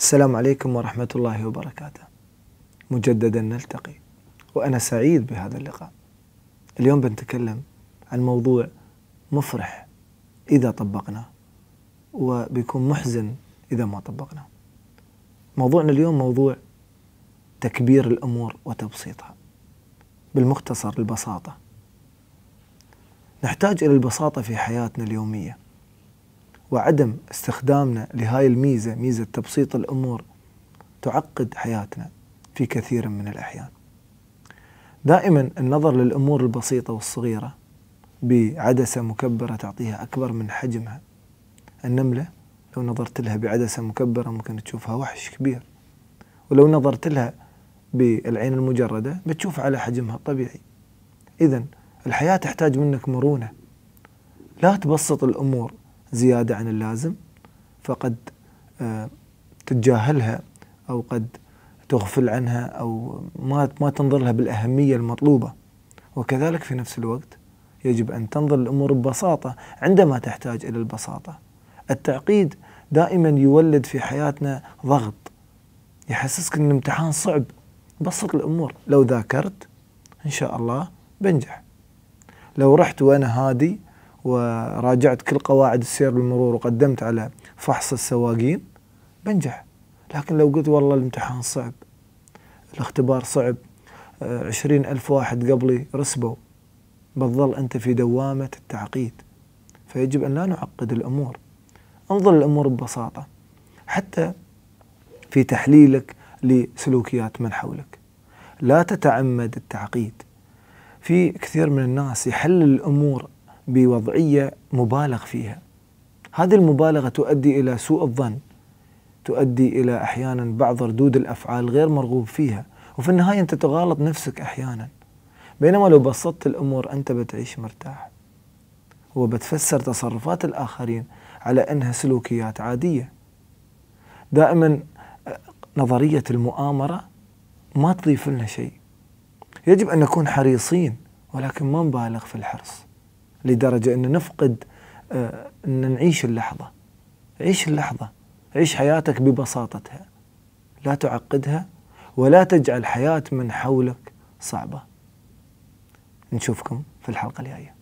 السلام عليكم ورحمة الله وبركاته. مجددا نلتقي وأنا سعيد بهذا اللقاء. اليوم بنتكلم عن موضوع مفرح إذا طبقناه وبيكون محزن إذا ما طبقناه. موضوعنا اليوم موضوع تكبير الأمور وتبسيطها. بالمختصر البساطة. نحتاج إلى البساطة في حياتنا اليومية. وعدم استخدامنا لهاي الميزة ميزة تبسيط الأمور تعقد حياتنا في كثير من الأحيان دائما النظر للأمور البسيطة والصغيرة بعدسة مكبرة تعطيها أكبر من حجمها النملة لو نظرت لها بعدسة مكبرة ممكن تشوفها وحش كبير ولو نظرت لها بالعين المجردة بتشوف على حجمها الطبيعي إذا الحياة تحتاج منك مرونة لا تبسط الأمور زيادة عن اللازم فقد آه، تتجاهلها أو قد تغفل عنها أو ما ما تنظر لها بالأهمية المطلوبة وكذلك في نفس الوقت يجب أن تنظر الأمور ببساطة عندما تحتاج إلى البساطة التعقيد دائما يولد في حياتنا ضغط يحسسك أن الامتحان صعب بسط الأمور لو ذاكرت إن شاء الله بنجح لو رحت وأنا هادي وراجعت كل قواعد السير بالمرور وقدمت على فحص السواقين بنجح لكن لو قلت والله الامتحان صعب الاختبار صعب آه، عشرين ألف واحد قبلي رسبوا بتظل أنت في دوامة التعقيد فيجب أن لا نعقد الأمور انظر الأمور ببساطة حتى في تحليلك لسلوكيات من حولك لا تتعمد التعقيد في كثير من الناس يحلل الأمور بوضعيه مبالغ فيها. هذه المبالغه تؤدي الى سوء الظن. تؤدي الى احيانا بعض ردود الافعال غير مرغوب فيها، وفي النهايه انت تغالط نفسك احيانا. بينما لو بسطت الامور انت بتعيش مرتاح. وبتفسر تصرفات الاخرين على انها سلوكيات عاديه. دائما نظريه المؤامره ما تضيف لنا شيء. يجب ان نكون حريصين ولكن ما نبالغ في الحرص. لدرجة أن نفقد آه، أن نعيش اللحظة عيش اللحظة عيش حياتك ببساطتها لا تعقدها ولا تجعل حياة من حولك صعبة نشوفكم في الحلقة الجاية